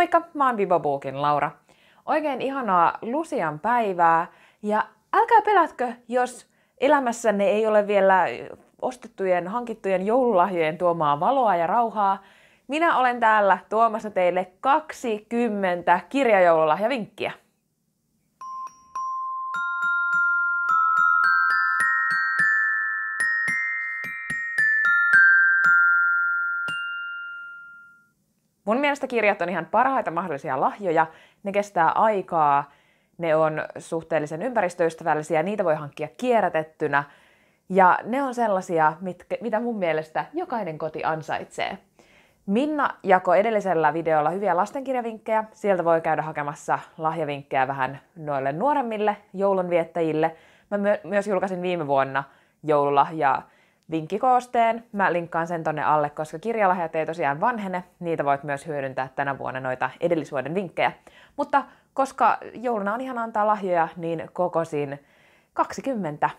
Moikka, mä oon Bibobuukin Laura. Oikein ihanaa Lusian päivää ja älkää pelätkö, jos elämässänne ei ole vielä ostettujen, hankittujen joululahjojen tuomaa valoa ja rauhaa. Minä olen täällä tuomassa teille 20 kirjajoululahjavinkkiä. Mun mielestä kirjat on ihan parhaita mahdollisia lahjoja. Ne kestää aikaa, ne on suhteellisen ympäristöystävällisiä, niitä voi hankkia kierrätettynä. Ja ne on sellaisia, mitkä, mitä mun mielestä jokainen koti ansaitsee. Minna jakoi edellisellä videolla hyviä lastenkirjavinkkejä. Sieltä voi käydä hakemassa lahjavinkkejä vähän noille nuoremmille joulunviettäjille. Mä my- myös julkaisin viime vuonna joululahjaa vinkkikoosteen. Mä linkkaan sen tonne alle, koska kirjalahjat ei tosiaan vanhene. Niitä voit myös hyödyntää tänä vuonna noita edellisvuoden vinkkejä. Mutta koska jouluna on ihan antaa lahjoja, niin kokosin 20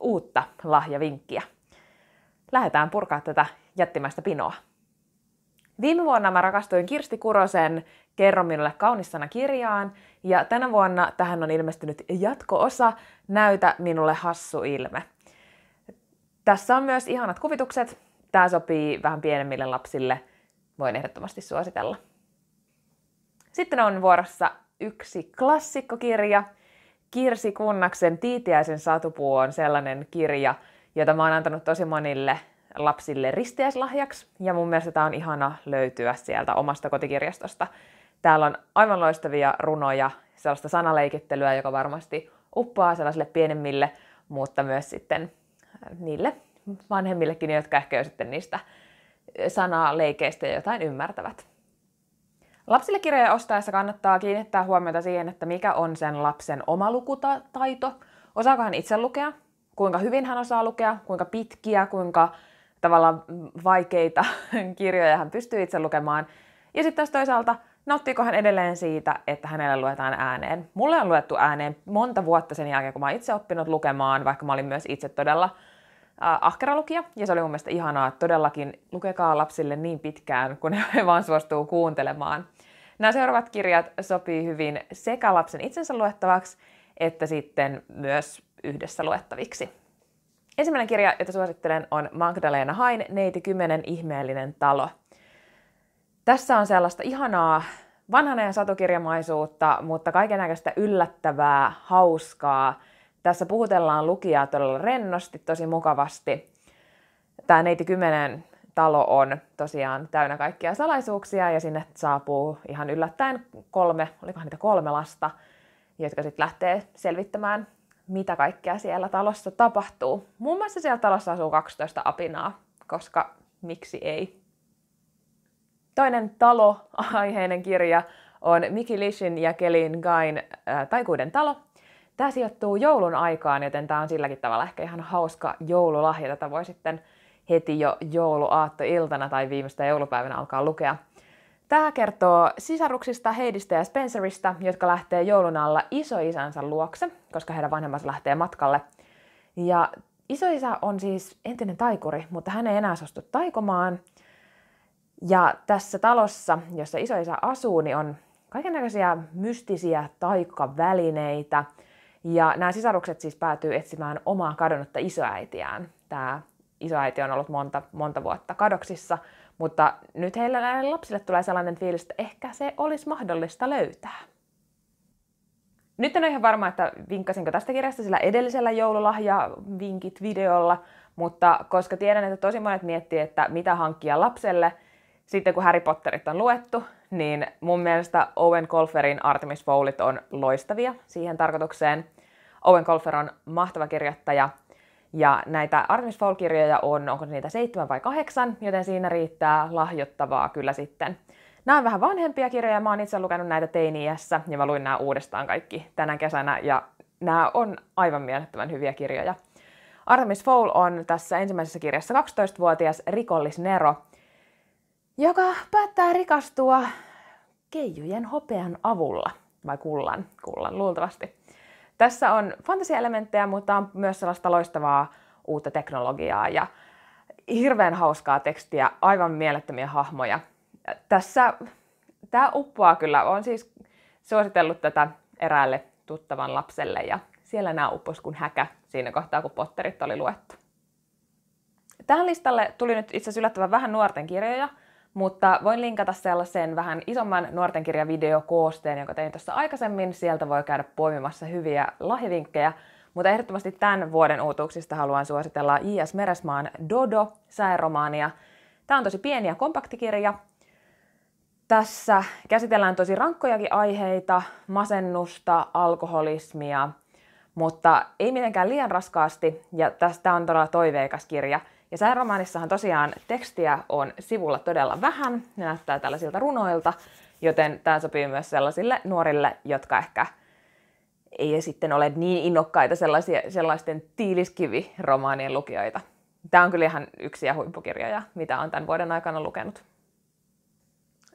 uutta lahjavinkkiä. Lähdetään purkaa tätä jättimäistä pinoa. Viime vuonna mä rakastuin Kirsti Kurosen Kerro minulle kaunissana kirjaan, ja tänä vuonna tähän on ilmestynyt jatko-osa Näytä minulle hassu ilme. Tässä on myös ihanat kuvitukset. Tämä sopii vähän pienemmille lapsille. Voin ehdottomasti suositella. Sitten on vuorossa yksi klassikkokirja. Kirsi Kunnaksen Tiitiäisen satupuu on sellainen kirja, jota mä oon antanut tosi monille lapsille ristiäislahjaksi. Ja mun mielestä tämä on ihana löytyä sieltä omasta kotikirjastosta. Täällä on aivan loistavia runoja, sellaista sanaleikittelyä, joka varmasti uppaa sellaisille pienemmille, mutta myös sitten niille vanhemmillekin, jotka ehkä jo sitten niistä sanaa, leikeistä ja jotain ymmärtävät. Lapsille kirjoja ostaessa kannattaa kiinnittää huomiota siihen, että mikä on sen lapsen oma lukutaito. Osaako hän itse lukea? Kuinka hyvin hän osaa lukea? Kuinka pitkiä? Kuinka tavallaan vaikeita kirjoja hän pystyy itse lukemaan? Ja sitten taas toisaalta, nauttiiko hän edelleen siitä, että hänelle luetaan ääneen? Mulle on luettu ääneen monta vuotta sen jälkeen, kun mä itse oppinut lukemaan, vaikka mä olin myös itse todella ahkera lukija, ja se oli mun mielestä ihanaa, että todellakin lukekaa lapsille niin pitkään, kun he vaan suostuu kuuntelemaan. Nämä seuraavat kirjat sopii hyvin sekä lapsen itsensä luettavaksi, että sitten myös yhdessä luettaviksi. Ensimmäinen kirja, jota suosittelen, on Magdalena Hain Neiti 10 ihmeellinen talo. Tässä on sellaista ihanaa vanhan ajan satukirjamaisuutta, mutta kaikenlaista yllättävää, hauskaa, tässä puhutellaan lukijaa todella rennosti, tosi mukavasti. Tämä Neiti kymmenen talo on tosiaan täynnä kaikkia salaisuuksia ja sinne saapuu ihan yllättäen kolme, olikohan niitä kolme lasta, jotka sitten lähtee selvittämään, mitä kaikkea siellä talossa tapahtuu. Muun muassa siellä talossa asuu 12 apinaa, koska miksi ei. Toinen talo-aiheinen kirja on Mickey Lishin ja Kelin Gain äh, Taikuuden talo, Tämä sijoittuu joulun aikaan, joten tämä on silläkin tavalla ehkä ihan hauska joululahja. Tätä voi sitten heti jo jouluaattoiltana tai viimeistä joulupäivänä alkaa lukea. Tämä kertoo sisaruksista Heidistä ja Spencerista, jotka lähtee joulun alla isoisänsä luokse, koska heidän vanhemmansa lähtee matkalle. Ja isoisä on siis entinen taikuri, mutta hän ei enää suostu taikomaan. Ja tässä talossa, jossa isoisä asuu, niin on kaikenlaisia mystisiä taikavälineitä – ja nämä sisarukset siis päätyy etsimään omaa kadonnutta isoäitiään. Tämä isoäiti on ollut monta, monta vuotta kadoksissa, mutta nyt heillä näille lapsille tulee sellainen fiilis, että ehkä se olisi mahdollista löytää. Nyt en ole ihan varma, että vinkkasinko tästä kirjasta sillä edellisellä joululahja-vinkit videolla, mutta koska tiedän, että tosi monet miettii, että mitä hankkia lapselle – sitten kun Harry Potterit on luettu, niin mun mielestä Owen Colferin Artemis Fowlit on loistavia siihen tarkoitukseen. Owen Colfer on mahtava kirjoittaja, ja näitä Artemis Fowl-kirjoja on, onko niitä seitsemän vai kahdeksan, joten siinä riittää lahjottavaa kyllä sitten. Nämä on vähän vanhempia kirjoja, mä oon itse lukenut näitä teiniässä ja mä luin nämä uudestaan kaikki tänä kesänä ja nämä on aivan mielettömän hyviä kirjoja. Artemis Fowl on tässä ensimmäisessä kirjassa 12-vuotias rikollisnero, joka päättää rikastua keijujen hopean avulla, vai kullan, kullan luultavasti. Tässä on fantasiaelementtejä, mutta on myös sellaista loistavaa uutta teknologiaa ja hirveän hauskaa tekstiä, aivan mielettömiä hahmoja. Tässä tämä uppoaa kyllä, on siis suositellut tätä eräälle tuttavan lapselle ja siellä nämä uppos kuin häkä siinä kohtaa, kun Potterit oli luettu. Tähän listalle tuli nyt itse asiassa yllättävän vähän nuorten kirjoja – mutta voin linkata sellaisen vähän isomman nuorten kirjavideokoosteen, jonka tein tuossa aikaisemmin. Sieltä voi käydä poimimassa hyviä lahjavinkkejä. Mutta ehdottomasti tämän vuoden uutuuksista haluan suositella J.S. Meresmaan Dodo sääromaania. Tämä on tosi pieni ja kompakti kirja. Tässä käsitellään tosi rankkojakin aiheita, masennusta, alkoholismia, mutta ei mitenkään liian raskaasti. Ja tästä on todella toiveikas kirja. Ja sääromanissahan tosiaan tekstiä on sivulla todella vähän, ne näyttää tällaisilta runoilta, joten tämä sopii myös sellaisille nuorille, jotka ehkä ei sitten ole niin innokkaita sellaisia, sellaisten tiiliskiviromaanien lukijoita. Tämä on kyllä ihan ja huippukirjoja, mitä on tämän vuoden aikana lukenut.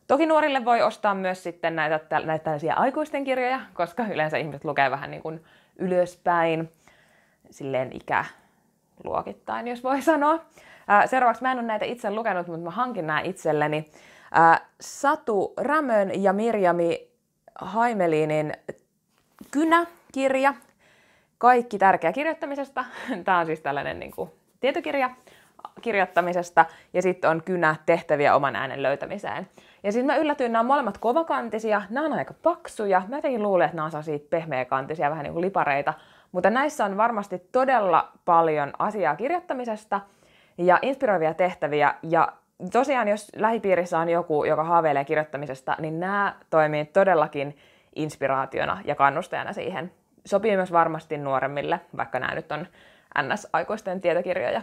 Toki nuorille voi ostaa myös sitten näitä, näitä tällaisia aikuisten kirjoja, koska yleensä ihmiset lukee vähän niin kuin ylöspäin, silleen ikä, luokittain, jos voi sanoa. Ää, seuraavaksi, mä en ole näitä itse lukenut, mutta mä hankin nämä itselleni. Ää, Satu Rämön ja Mirjami Haimeliinin kynäkirja. Kaikki tärkeä kirjoittamisesta. Tämä on siis tällainen niin kuin, tietokirja kirjoittamisesta ja sitten on kynä tehtäviä oman äänen löytämiseen. Ja sitten mä yllätyin, nämä on molemmat kovakantisia, nämä on aika paksuja. Mä jotenkin luulen, että nämä on sellaisia pehmeäkantisia, vähän niin kuin lipareita. Mutta näissä on varmasti todella paljon asiaa kirjoittamisesta ja inspiroivia tehtäviä. Ja tosiaan, jos lähipiirissä on joku, joka haaveilee kirjoittamisesta, niin nämä toimii todellakin inspiraationa ja kannustajana siihen. Sopii myös varmasti nuoremmille, vaikka nämä nyt on NS-aikuisten tietokirjoja.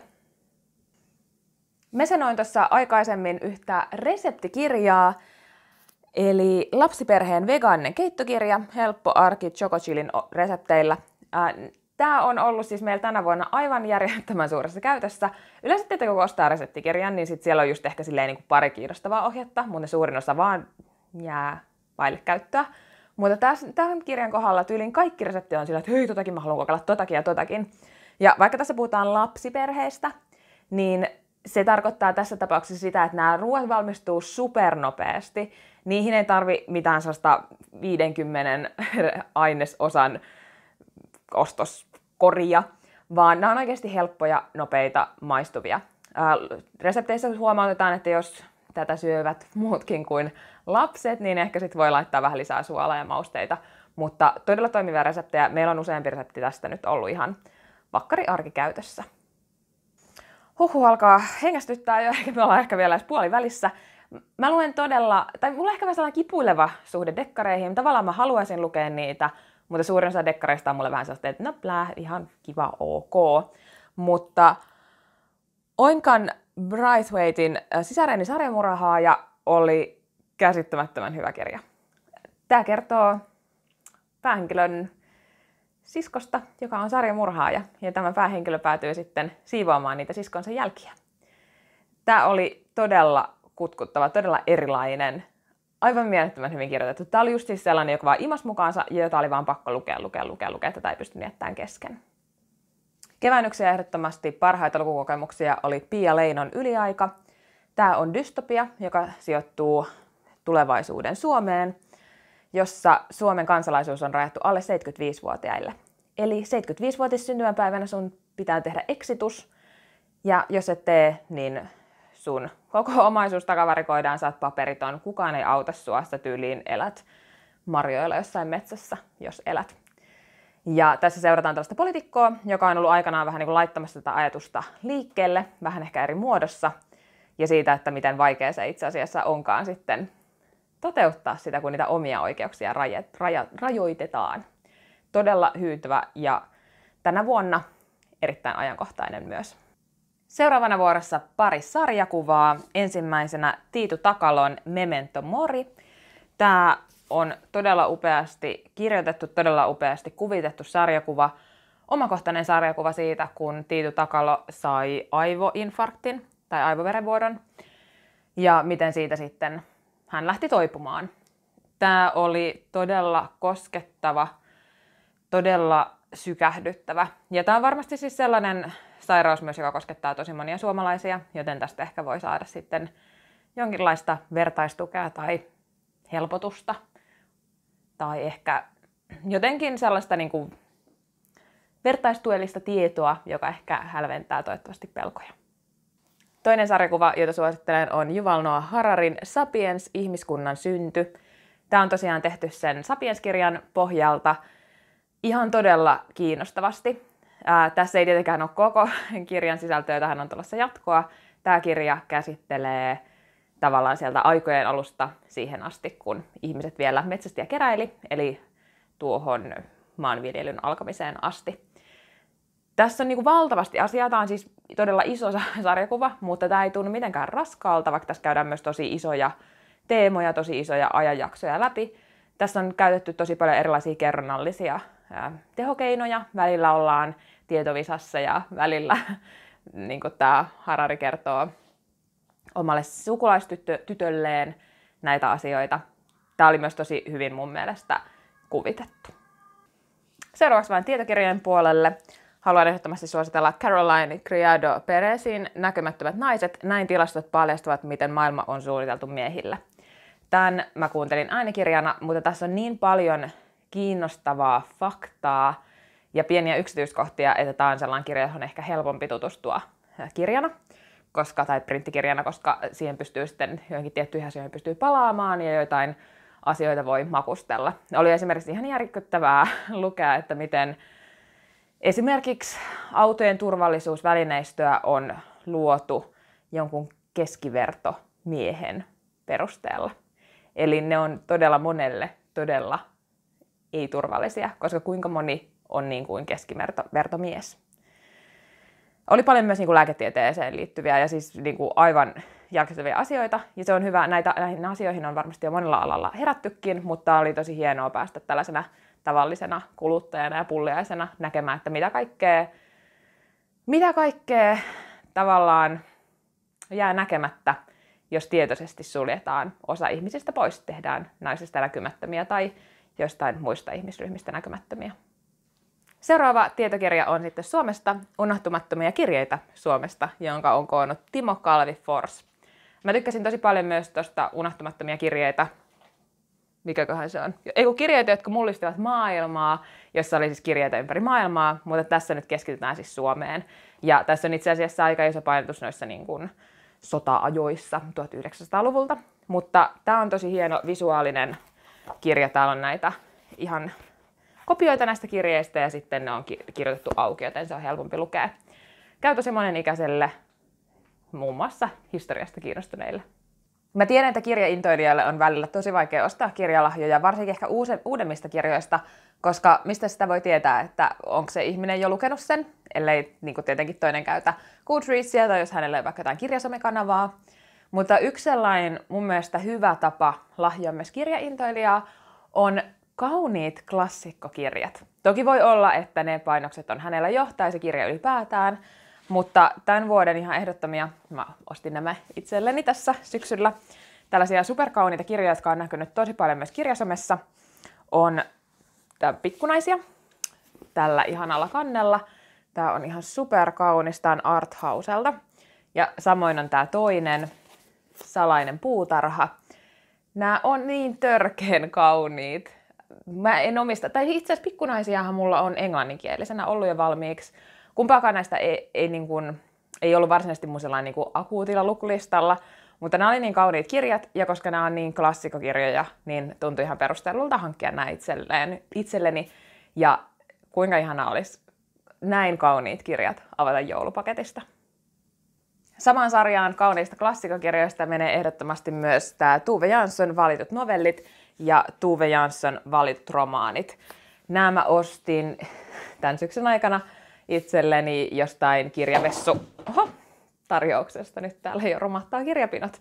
Me sanoin tuossa aikaisemmin yhtä reseptikirjaa, eli lapsiperheen vegaaninen keittokirja, helppo arki chilin resepteillä. Tämä on ollut siis meillä tänä vuonna aivan järjettömän suuressa käytössä. Yleensä tietenkin kun ostaa reseptikirjan, niin sit siellä on just ehkä silleen niin kuin pari kiinnostavaa ohjetta, mutta suurin osa vaan jää vaille käyttöä. Mutta tämän kirjan kohdalla tyylin kaikki resepti on sillä, että hyi, totakin mä haluan kokeilla totakin ja totakin. Ja vaikka tässä puhutaan lapsiperheistä, niin se tarkoittaa tässä tapauksessa sitä, että nämä ruoat valmistuu supernopeasti. Niihin ei tarvi mitään sellaista 50 ainesosan ostoskoria, vaan nämä on oikeasti helppoja, nopeita, maistuvia. Ää, resepteissä huomautetaan, että jos tätä syövät muutkin kuin lapset, niin ehkä sitten voi laittaa vähän lisää suolaa ja mausteita. Mutta todella toimivia reseptejä. Meillä on useampi resepti tästä nyt ollut ihan vakkari arkikäytössä. Huhu alkaa hengästyttää jo, ehkä me ollaan ehkä vielä edes välissä. Mä luen todella, tai mulla on ehkä vähän sellainen kipuileva suhde dekkareihin. Tavallaan mä haluaisin lukea niitä, mutta suurin osa dekkareista on mulle vähän sellaista, että no plää, ihan kiva, ok. Mutta Oinkan Braithwaitin äh, sisäreni ja oli käsittämättömän hyvä kirja. Tämä kertoo päähenkilön siskosta, joka on sarjamurhaaja, ja tämä päähenkilö päätyy sitten siivoamaan niitä siskonsa jälkiä. Tämä oli todella kutkuttava, todella erilainen aivan mielettömän hyvin kirjoitettu. Tämä oli just siis sellainen, joka vaan imas mukaansa ja jota oli vaan pakko lukea, lukea, lukea, lukea, tätä ei pysty jättämään kesken. yksi ehdottomasti parhaita lukukokemuksia oli Pia Leinon yliaika. Tämä on dystopia, joka sijoittuu tulevaisuuden Suomeen, jossa Suomen kansalaisuus on rajattu alle 75-vuotiaille. Eli 75-vuotis syntymäpäivänä sun pitää tehdä eksitus, ja jos et tee, niin sun koko omaisuus takavarikoidaan, saat paperiton, kukaan ei auta sua, sä tyyliin elät marjoilla jossain metsässä, jos elät. Ja tässä seurataan tällaista poliitikkoa, joka on ollut aikanaan vähän niin kuin laittamassa tätä ajatusta liikkeelle, vähän ehkä eri muodossa, ja siitä, että miten vaikea se itse asiassa onkaan sitten toteuttaa sitä, kun niitä omia oikeuksia rajoitetaan. Todella hyytyvä ja tänä vuonna erittäin ajankohtainen myös. Seuraavana vuorossa pari sarjakuvaa. Ensimmäisenä Tiitu Takalon Memento Mori. Tämä on todella upeasti kirjoitettu, todella upeasti kuvitettu sarjakuva. Omakohtainen sarjakuva siitä, kun Tiitu Takalo sai aivoinfarktin tai aivoverenvuodon ja miten siitä sitten hän lähti toipumaan. Tämä oli todella koskettava, todella sykähdyttävä. Ja tämä on varmasti siis sellainen sairaus myös, joka koskettaa tosi monia suomalaisia, joten tästä ehkä voi saada sitten jonkinlaista vertaistukea tai helpotusta. Tai ehkä jotenkin sellaista niin kuin vertaistuellista tietoa, joka ehkä hälventää toivottavasti pelkoja. Toinen sarjakuva, jota suosittelen, on Juval Noah Hararin Sapiens, ihmiskunnan synty. Tämä on tosiaan tehty sen Sapiens-kirjan pohjalta – ihan todella kiinnostavasti. Ää, tässä ei tietenkään ole koko kirjan sisältöä, tähän on tulossa jatkoa. Tämä kirja käsittelee tavallaan sieltä aikojen alusta siihen asti, kun ihmiset vielä metsästi ja keräili, eli tuohon maanviljelyn alkamiseen asti. Tässä on niin kuin valtavasti asiaa, tämä on siis todella iso sarjakuva, mutta tämä ei tunnu mitenkään raskaalta, vaikka tässä käydään myös tosi isoja teemoja, tosi isoja ajanjaksoja läpi. Tässä on käytetty tosi paljon erilaisia kerronnallisia tehokeinoja, välillä ollaan tietovisassa ja välillä, niin kuin tämä Harari kertoo omalle sukulaistytölleen näitä asioita. Tämä oli myös tosi hyvin mun mielestä kuvitettu. Seuraavaksi vain tietokirjojen puolelle. Haluan ehdottomasti suositella Caroline Criado Perezin Näkymättömät naiset. Näin tilastot paljastavat, miten maailma on suunniteltu miehillä. Tämän mä kuuntelin äänikirjana, mutta tässä on niin paljon kiinnostavaa faktaa ja pieniä yksityiskohtia, että tämä on sellainen kirja, johon on ehkä helpompi tutustua äh, kirjana koska, tai printtikirjana, koska siihen pystyy sitten joihinkin tiettyihin asioihin pystyy palaamaan ja joitain asioita voi makustella. Oli esimerkiksi ihan järkyttävää lukea, että miten esimerkiksi autojen turvallisuusvälineistöä on luotu jonkun keskivertomiehen perusteella. Eli ne on todella monelle todella ei turvallisia, koska kuinka moni on niin kuin keskivertomies. Oli paljon myös niin kuin lääketieteeseen liittyviä ja siis niin kuin aivan järkyttäviä asioita. Ja se on hyvä, näitä, näihin asioihin on varmasti jo monella alalla herättykin, mutta oli tosi hienoa päästä tällaisena tavallisena kuluttajana ja pulliaisena näkemään, että mitä kaikkea, mitä kaikkea tavallaan jää näkemättä, jos tietoisesti suljetaan osa ihmisistä pois, tehdään naisista näkymättömiä tai joistain muista ihmisryhmistä näkymättömiä. Seuraava tietokirja on sitten Suomesta, unohtumattomia kirjeitä Suomesta, jonka on koonnut Timo Kalvi Fors. Mä tykkäsin tosi paljon myös tuosta unohtumattomia kirjeitä. Mikäköhän se on? Ei kun kirjeitä, jotka mullistivat maailmaa, jossa oli siis kirjeitä ympäri maailmaa, mutta tässä nyt keskitytään siis Suomeen. Ja tässä on itse asiassa aika iso painotus noissa niin kuin sota-ajoissa 1900-luvulta. Mutta tämä on tosi hieno visuaalinen kirja. Täällä on näitä ihan kopioita näistä kirjeistä ja sitten ne on kirjoitettu auki, joten se on helpompi lukea käytösi ikäiselle, muun muassa historiasta kiinnostuneille. Mä tiedän, että kirjaintoilijoille on välillä tosi vaikea ostaa kirjalahjoja, varsinkin ehkä uuse uudemmista kirjoista, koska mistä sitä voi tietää, että onko se ihminen jo lukenut sen, ellei niin tietenkin toinen käytä Goodreadsia tai jos hänellä on vaikka jotain kirjasomekanavaa. Mutta yksi sellainen mun mielestä hyvä tapa lahjoa myös kirjaintoilijaa on kauniit klassikkokirjat. Toki voi olla, että ne painokset on hänellä johtaa se kirja ylipäätään, mutta tämän vuoden ihan ehdottomia, mä ostin nämä itselleni tässä syksyllä, tällaisia superkauniita kirjoja, jotka on näkynyt tosi paljon myös kirjasomessa, on tää pikkunaisia tällä ihanalla kannella. Tämä on ihan superkaunis, tämä on Arthauselta. Ja samoin on tämä toinen, salainen puutarha. Nämä on niin törkeen kauniit. Mä en omista, tai itse asiassa pikkunaisiahan mulla on englanninkielisenä ollut jo valmiiksi. Kumpaakaan näistä ei, ei, niin kuin, ei ollut varsinaisesti mun sellainen niin kuin akuutilla lukulistalla, mutta nämä oli niin kauniit kirjat, ja koska nämä on niin klassikokirjoja, niin tuntui ihan perustellulta hankkia nämä itselleen, itselleni. Ja kuinka ihana olisi näin kauniit kirjat avata joulupaketista. Samaan sarjaan kauneista klassikokirjoista menee ehdottomasti myös tämä Tuve Jansson valitut novellit ja Tuve Jansson valitut romaanit. Nämä ostin tämän syksyn aikana itselleni jostain kirjavessu Oho, tarjouksesta. Nyt täällä jo romahtaa kirjapinot.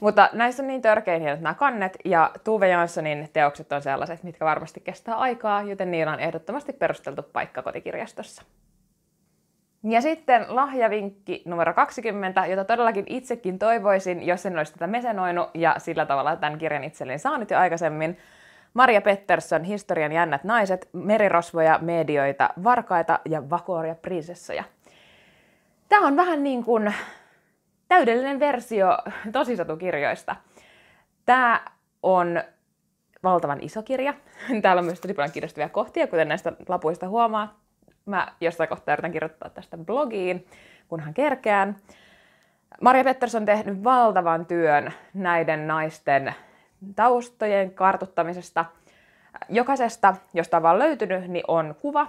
Mutta näissä on niin törkein hienot nämä kannet, ja Tuve Janssonin teokset on sellaiset, mitkä varmasti kestää aikaa, joten niillä on ehdottomasti perusteltu paikka kotikirjastossa. Ja sitten lahjavinkki numero 20, jota todellakin itsekin toivoisin, jos en olisi tätä mesenoinut ja sillä tavalla tämän kirjan itselleni saanut jo aikaisemmin. Maria Pettersson, Historian jännät naiset, merirosvoja, medioita, varkaita ja vakoria prinsessoja. Tämä on vähän niin kuin täydellinen versio tosisatukirjoista. Tämä on valtavan iso kirja. Täällä on myös tosi paljon kiinnostavia kohtia, kuten näistä lapuista huomaatte. Mä jossain kohtaa yritän kirjoittaa tästä blogiin, kunhan kerkeään. Maria Pettersson on tehnyt valtavan työn näiden naisten taustojen kartuttamisesta. Jokaisesta, josta on vaan löytynyt, niin on kuva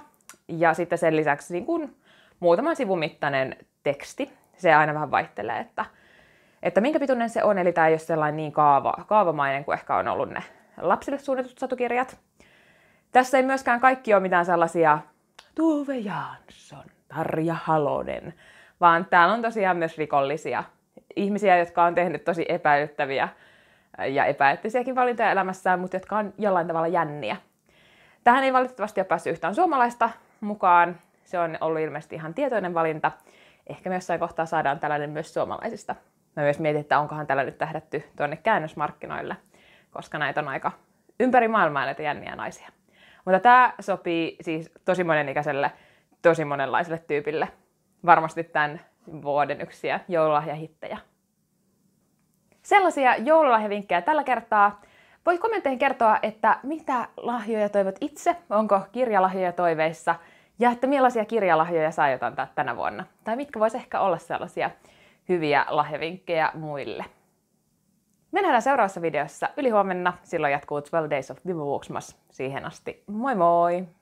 ja sitten sen lisäksi niin kun muutaman sivun mittainen teksti. Se aina vähän vaihtelee, että, että minkä pituinen se on, eli tämä ei ole sellainen niin kaava, kaavamainen kuin ehkä on ollut ne lapsille suunnitut satukirjat. Tässä ei myöskään kaikki ole mitään sellaisia Tuve Jansson, Tarja Halonen, vaan täällä on tosiaan myös rikollisia ihmisiä, jotka on tehnyt tosi epäilyttäviä ja epäettisiäkin valintoja elämässään, mutta jotka on jollain tavalla jänniä. Tähän ei valitettavasti ole päässyt yhtään suomalaista mukaan. Se on ollut ilmeisesti ihan tietoinen valinta. Ehkä me jossain kohtaa saadaan tällainen myös suomalaisista. Mä myös mietin, että onkohan tällä nyt tähdätty tuonne käännösmarkkinoille, koska näitä on aika ympäri maailmaa näitä jänniä naisia. Mutta tämä sopii siis tosi ikäiselle, tosi monenlaiselle tyypille. Varmasti tämän vuoden yksiä joululahjahittejä. Sellaisia joululahjavinkkejä tällä kertaa. Voit kommentteihin kertoa, että mitä lahjoja toivot itse, onko kirjalahjoja toiveissa ja että millaisia kirjalahjoja saa jotain tänä vuonna. Tai mitkä vois ehkä olla sellaisia hyviä lahjavinkkejä muille. Me nähdään seuraavassa videossa huomenna. Silloin jatkuu 12 Days of Vivo Siihen asti, moi moi!